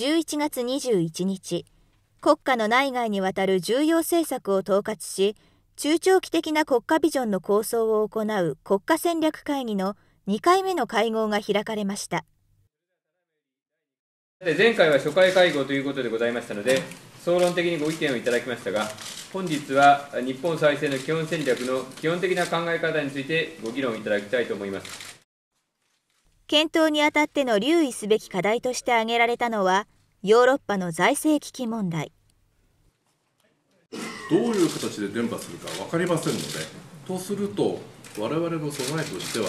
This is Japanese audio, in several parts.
11月21日、国家の内外にわたる重要政策を統括し、中長期的な国家ビジョンの構想を行う国家戦略会議の2回目の会合が開かれました。前回は初回会合ということでございましたので、総論的にご意見をいただきましたが、本日は日本再生の基本戦略の基本的な考え方についてご議論いただきたいと思います。検討にあたっての留意すべき課題として挙げられたのはヨーロッパの財政危機問題どういう形で伝播するか分かりませんのでとすると我々の備えとしては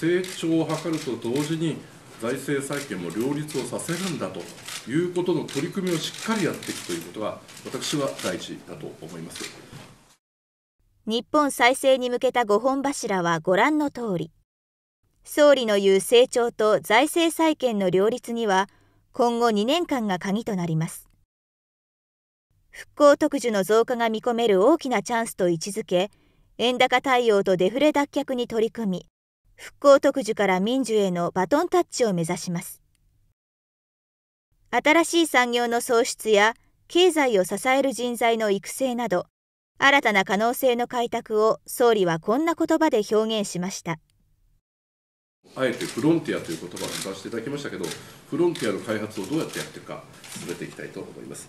成長を図ると同時に財政再建も両立をさせるんだということの取り組みをしっかりやっていくということが私は大事だと思います日本再生に向けた5本柱はご覧の通り総理の言う成長と財政再建の両立には今後2年間が鍵となります復興特需の増加が見込める大きなチャンスと位置づけ円高対応とデフレ脱却に取り組み復興特需から民需へのバトンタッチを目指します新しい産業の創出や経済を支える人材の育成など新たな可能性の開拓を総理はこんな言葉で表現しましたあえてフロンティアという言葉を使わせていただきましたけど、フロンティアの開発をどうやってやっていくか、進めていきたいと思います。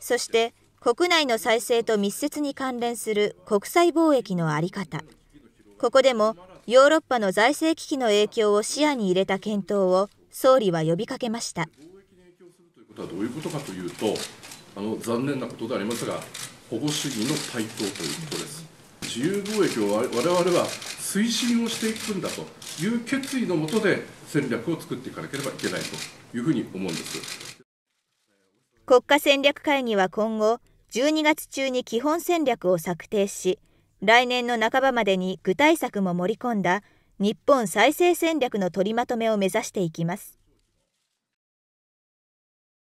そして国内の再生と密接に関連する国際貿易の在り方。ここでもヨーロッパの財政危機の影響を視野に入れた検討を総理は呼びかけました。とはどういうことかというと、あの残念なことでありますが、保護主義の台頭ということです。自由貿易を我々は推進をしていくんだという決意のもとで戦略を作っていかなければいけないというふうに思うんです国家戦略会議は今後12月中に基本戦略を策定し来年の半ばまでに具体策も盛り込んだ日本再生戦略の取りまとめを目指していきます